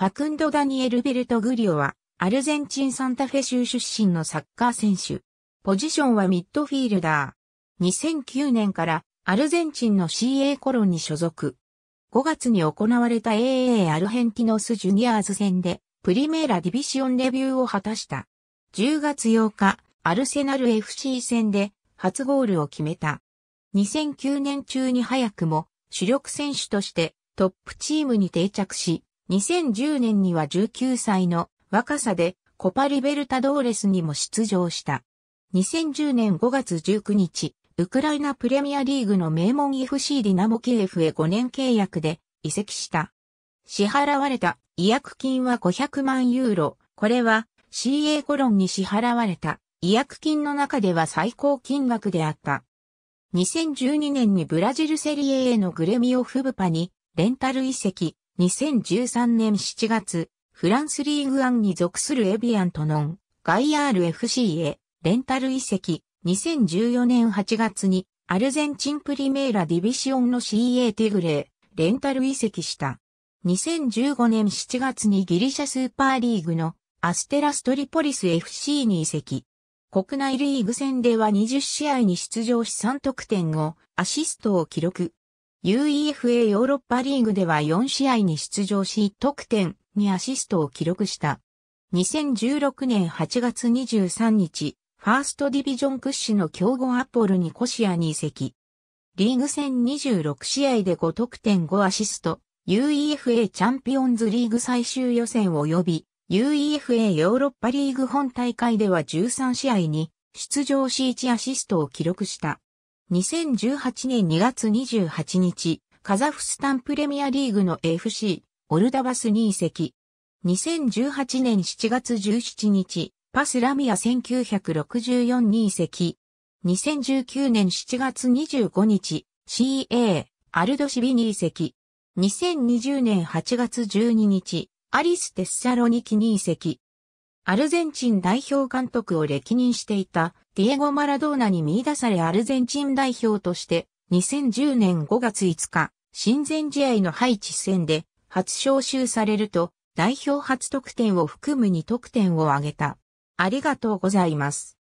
ファクンド・ダニエル・ベルト・グリオは、アルゼンチン・サンタフェ州出身のサッカー選手。ポジションはミッドフィールダー。2009年からアルゼンチンの CA コロンに所属。5月に行われた AA アルヘンティノス・ジュニアーズ戦で、プリメーラ・ディビシオンレビューを果たした。10月8日、アルセナル FC 戦で初ゴールを決めた。2009年中に早くも主力選手としてトップチームに定着し、2010年には19歳の若さでコパリベルタドーレスにも出場した。2010年5月19日、ウクライナプレミアリーグの名門 FC ディナモキエフへ5年契約で移籍した。支払われた違約金は500万ユーロ。これは CA コロンに支払われた違約金の中では最高金額であった。2012年にブラジルセリエへのグレミオフブパにレンタル移籍、2013年7月、フランスリーグ1に属するエビアントノン、ガイアール FC へ、レンタル移籍、2014年8月に、アルゼンチンプリメーラディビシオンの CA テグレー、レンタル移籍した。2015年7月にギリシャスーパーリーグのアステラストリポリス FC に移籍。国内リーグ戦では20試合に出場し3得点をアシストを記録。UEFA ヨーロッパリーグでは4試合に出場し、得点にアシストを記録した。2016年8月23日、ファーストディビジョン屈指の強豪アポルにコシアに移籍。リーグ戦26試合で5得点5アシスト、UEFA チャンピオンズリーグ最終予選及び、UEFA ヨーロッパリーグ本大会では13試合に出場し1アシストを記録した。2018年2月28日、カザフスタンプレミアリーグの FC、オルダバスに移籍。2018年7月17日、パスラミア1964に移籍。2019年7月25日、CA、アルドシビに移籍。2020年8月12日、アリス・テッサロニキに移籍。アルゼンチン代表監督を歴任していたディエゴ・マラドーナに見出されアルゼンチン代表として2010年5月5日、親善試合のハイチ戦で初招集されると代表初得点を含む2得点を挙げた。ありがとうございます。